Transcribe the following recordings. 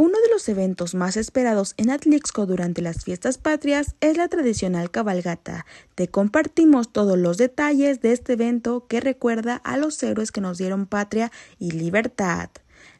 Uno de los eventos más esperados en Atlixco durante las fiestas patrias es la tradicional cabalgata. Te compartimos todos los detalles de este evento que recuerda a los héroes que nos dieron patria y libertad.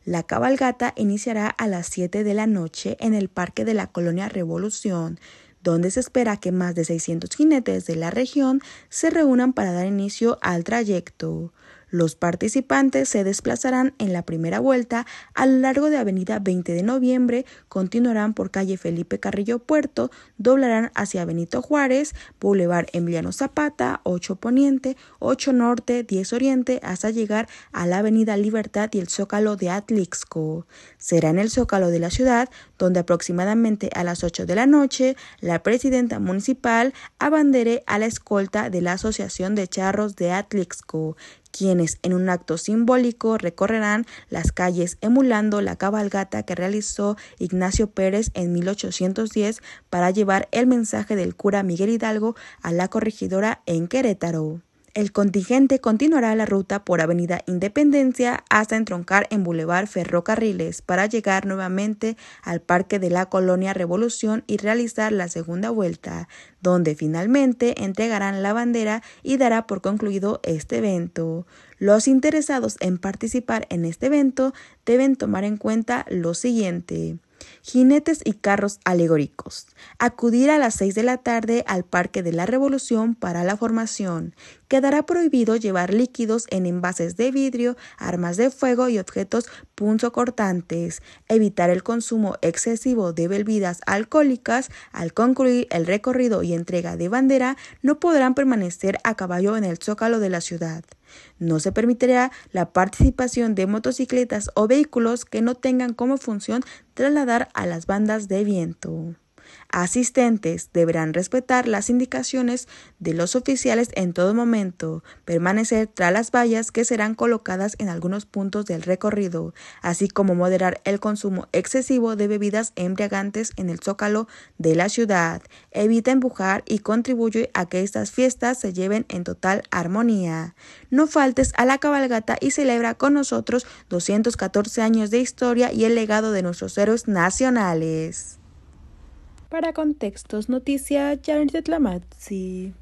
La cabalgata iniciará a las 7 de la noche en el Parque de la Colonia Revolución, donde se espera que más de 600 jinetes de la región se reúnan para dar inicio al trayecto. Los participantes se desplazarán en la primera vuelta a lo largo de Avenida 20 de Noviembre, continuarán por calle Felipe Carrillo Puerto, doblarán hacia Benito Juárez, Boulevard Emiliano Zapata, 8 Poniente, 8 Norte, 10 Oriente, hasta llegar a la Avenida Libertad y el Zócalo de Atlixco. Será en el Zócalo de la ciudad donde aproximadamente a las 8 de la noche la presidenta municipal abandere a la escolta de la Asociación de Charros de Atlixco, quienes en un acto simbólico recorrerán las calles emulando la cabalgata que realizó Ignacio Pérez en 1810 para llevar el mensaje del cura Miguel Hidalgo a la corregidora en Querétaro. El contingente continuará la ruta por Avenida Independencia hasta entroncar en Boulevard Ferrocarriles para llegar nuevamente al Parque de la Colonia Revolución y realizar la segunda vuelta, donde finalmente entregarán la bandera y dará por concluido este evento. Los interesados en participar en este evento deben tomar en cuenta lo siguiente jinetes y carros alegóricos. Acudir a las seis de la tarde al Parque de la Revolución para la formación. Quedará prohibido llevar líquidos en envases de vidrio, armas de fuego y objetos punzocortantes. Evitar el consumo excesivo de bebidas alcohólicas. Al concluir el recorrido y entrega de bandera, no podrán permanecer a caballo en el zócalo de la ciudad. No se permitirá la participación de motocicletas o vehículos que no tengan como función trasladar a las bandas de viento asistentes deberán respetar las indicaciones de los oficiales en todo momento, permanecer tras las vallas que serán colocadas en algunos puntos del recorrido, así como moderar el consumo excesivo de bebidas embriagantes en el zócalo de la ciudad. Evita empujar y contribuye a que estas fiestas se lleven en total armonía. No faltes a la cabalgata y celebra con nosotros 214 años de historia y el legado de nuestros héroes nacionales. Para Contextos Noticias, Janet Lamazzi.